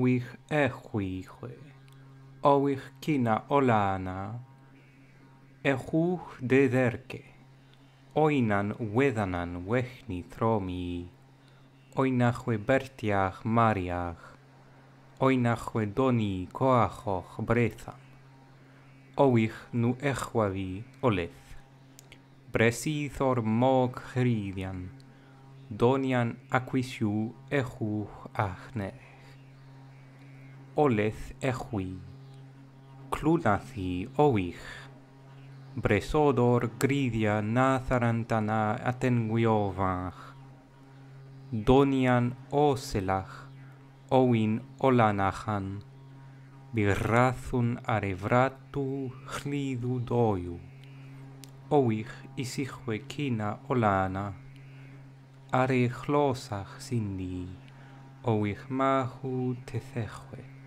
owych echuichwe, owych kina olana, echuch de derke, oinan wedanan wechni tromi, oinachwe bertiach mariach, oinachwe doni coachoch brethan, owych nu echwavi oleth. Bresithor mog chridian, donian aquisiu echuch achne oleth echwi. Clwnaeth hi o wych. Bresod o'r griddiau na tharantana atenwio fach. Donian o silach, owyn olanachan. Birathwn ar efratw chliddw doiw. Owych isichwe cina olana. Ar e chlosach sy'n ni. Owych mahw tethechwe.